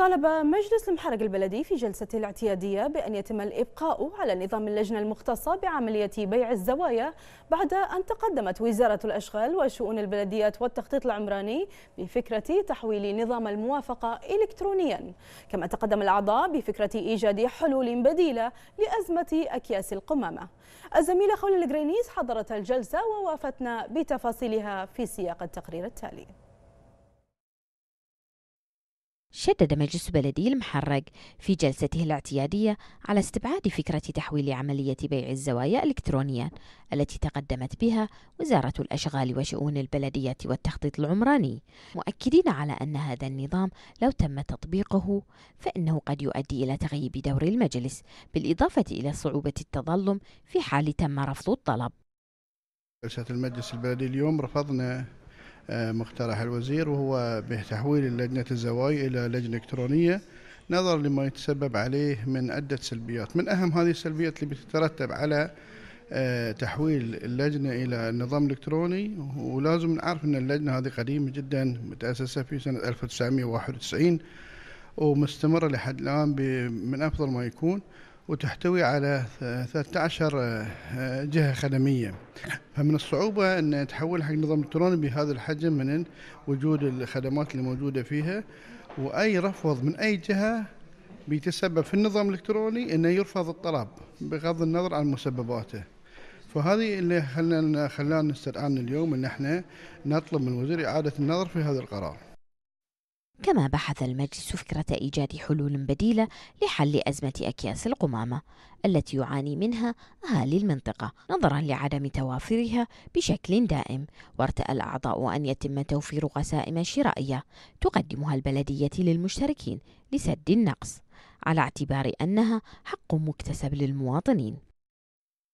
طالب مجلس المحرق البلدي في جلسة الاعتيادية بأن يتم الإبقاء على نظام اللجنة المختصة بعملية بيع الزوايا بعد أن تقدمت وزارة الأشغال وشؤون البلديات والتخطيط العمراني بفكرة تحويل نظام الموافقة إلكترونيا كما تقدم الأعضاء بفكرة إيجاد حلول بديلة لأزمة أكياس القمامة الزميلة خولة الجرينيس حضرت الجلسة ووافتنا بتفاصيلها في سياق التقرير التالي شدد مجلس بلدي المحرق في جلسته الاعتيادية على استبعاد فكرة تحويل عملية بيع الزوايا إلكترونيا التي تقدمت بها وزارة الأشغال وشؤون البلدية والتخطيط العمراني مؤكدين على أن هذا النظام لو تم تطبيقه فإنه قد يؤدي إلى تغييب دور المجلس بالإضافة إلى صعوبة التظلم في حال تم رفض الطلب جلسة المجلس البلدي اليوم رفضنا آه، مقترح الوزير وهو بتحويل لجنة الزوايا إلى لجنة إلكترونية نظرا لما يتسبب عليه من عدة سلبيات من أهم هذه السلبيات اللي بتترتب على آه، تحويل اللجنة إلى نظام إلكتروني ولازم نعرف أن اللجنة هذه قديمة جدا متأسسة في سنة 1991 ومستمرة لحد الآن من أفضل ما يكون وتحتوي على 13 آه، جهة خدمية فمن الصعوبة أن تحول حق نظام إلكتروني بهذا الحجم من وجود الخدمات الموجودة فيها وأي رفض من أي جهة بيتسبب في النظام الإلكتروني أنه يرفض الطلب بغض النظر عن مسبباته فهذه اللي خلانا خلانا نستدعانا اليوم ان احنا نطلب من الوزير اعاده النظر في هذا القرار. كما بحث المجلس فكرة إيجاد حلول بديلة لحل أزمة أكياس القمامة التي يعاني منها أهالي المنطقة نظرا لعدم توافرها بشكل دائم وارتأى الأعضاء أن يتم توفير قسائم شرائية تقدمها البلدية للمشتركين لسد النقص على اعتبار أنها حق مكتسب للمواطنين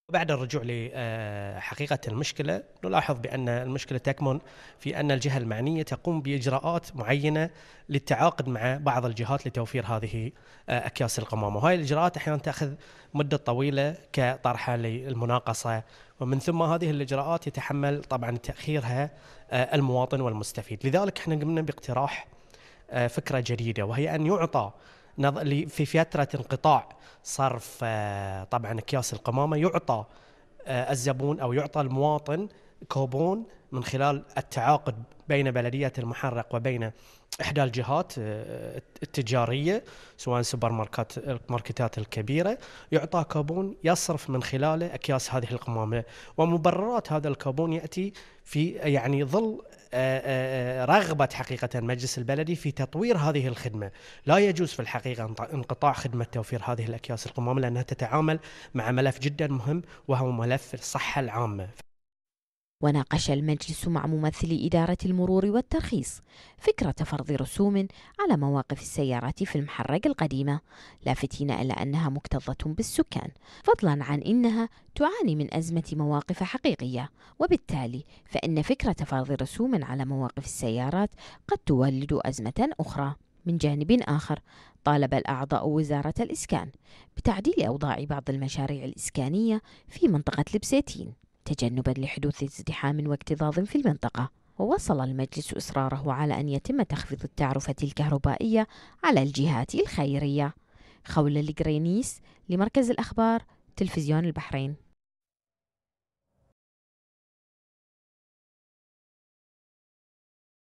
وبعد الرجوع لحقيقة آه، المشكلة نلاحظ بأن المشكلة تكمن في أن الجهة المعنية تقوم بإجراءات معينة للتعاقد مع بعض الجهات لتوفير هذه آه، أكياس القمامة وهذه الإجراءات أحيانا تأخذ مدة طويلة كطرحة للمناقصة ومن ثم هذه الإجراءات يتحمل طبعا تأخيرها آه، المواطن والمستفيد لذلك احنا قمنا باقتراح فكرة جديدة وهي أن يعطى في فترة انقطاع صرف آه، طبعا أكياس القمامة يعطى آه، الزبون أو يعطى المواطن كوبون من خلال التعاقد بين بلدية المحرق وبين إحدى الجهات آه، التجارية سواء سوبر ماركت الماركتات الكبيرة يعطى كابون يصرف من خلاله أكياس هذه القمامة ومبررات هذا الكابون يأتي في يعني ظل آه، آه، آه، رغبة حقيقة المجلس البلدي في تطوير هذه الخدمة لا يجوز في الحقيقة انقطاع خدمة توفير هذه الأكياس القمامة لأنها تتعامل مع ملف جدا مهم وهو ملف الصحة العامة وناقش المجلس مع ممثلي إدارة المرور والترخيص فكرة فرض رسوم على مواقف السيارات في المحرق القديمة لافتين إلى أنها مكتظة بالسكان فضلا عن أنها تعاني من أزمة مواقف حقيقية وبالتالي فإن فكرة فرض رسوم على مواقف السيارات قد تولد أزمة أخرى من جانب آخر طالب الأعضاء وزارة الإسكان بتعديل أوضاع بعض المشاريع الإسكانية في منطقة لبسيتين تجنبا لحدوث ازدحام واكتظاظ في المنطقة ووصل المجلس إصراره على أن يتم تخفيض التعرفة الكهربائية على الجهات الخيرية خولة لجرينيس لمركز الأخبار تلفزيون البحرين